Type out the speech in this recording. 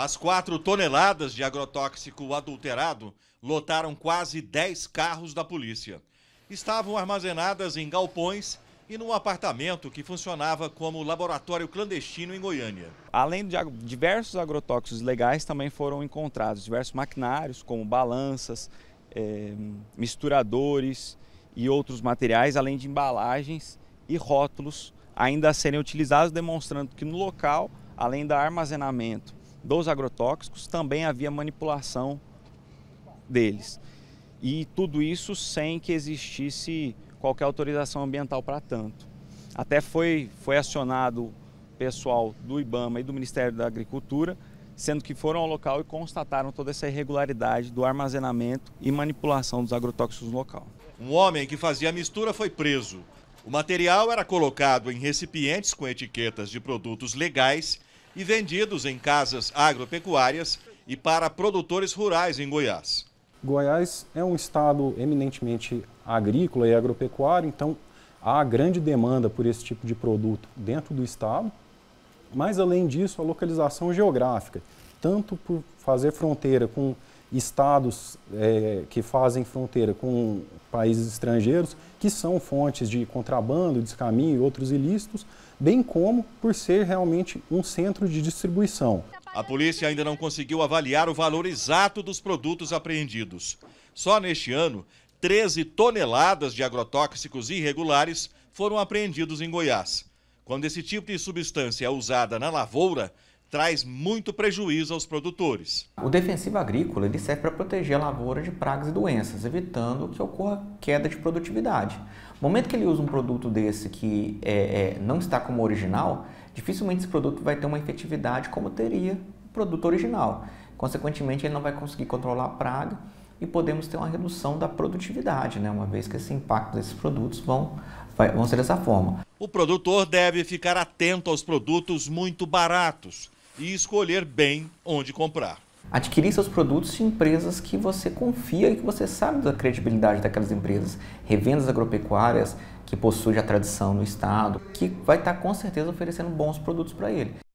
As quatro toneladas de agrotóxico adulterado lotaram quase 10 carros da polícia. Estavam armazenadas em galpões e num apartamento que funcionava como laboratório clandestino em Goiânia. Além de diversos agrotóxicos legais, também foram encontrados diversos maquinários, como balanças, é, misturadores e outros materiais, além de embalagens e rótulos ainda a serem utilizados, demonstrando que no local, além do armazenamento dos agrotóxicos, também havia manipulação deles. E tudo isso sem que existisse qualquer autorização ambiental para tanto. Até foi, foi acionado pessoal do IBAMA e do Ministério da Agricultura, sendo que foram ao local e constataram toda essa irregularidade do armazenamento e manipulação dos agrotóxicos no local. Um homem que fazia a mistura foi preso. O material era colocado em recipientes com etiquetas de produtos legais e vendidos em casas agropecuárias e para produtores rurais em Goiás. Goiás é um estado eminentemente agrícola e agropecuário, então há grande demanda por esse tipo de produto dentro do estado, mas além disso, a localização geográfica tanto por fazer fronteira com estados é, que fazem fronteira com países estrangeiros, que são fontes de contrabando, descaminho e outros ilícitos, bem como por ser realmente um centro de distribuição. A polícia ainda não conseguiu avaliar o valor exato dos produtos apreendidos. Só neste ano, 13 toneladas de agrotóxicos irregulares foram apreendidos em Goiás. Quando esse tipo de substância é usada na lavoura, traz muito prejuízo aos produtores. O defensivo agrícola ele serve para proteger a lavoura de pragas e doenças, evitando que ocorra queda de produtividade. No momento que ele usa um produto desse que é, é, não está como original, dificilmente esse produto vai ter uma efetividade como teria o produto original. Consequentemente, ele não vai conseguir controlar a praga e podemos ter uma redução da produtividade, né? uma vez que esse impacto desses produtos vão, vai, vão ser dessa forma. O produtor deve ficar atento aos produtos muito baratos e escolher bem onde comprar. Adquirir seus produtos em empresas que você confia e que você sabe da credibilidade daquelas empresas. Revendas agropecuárias que possuem a tradição no estado, que vai estar com certeza oferecendo bons produtos para ele.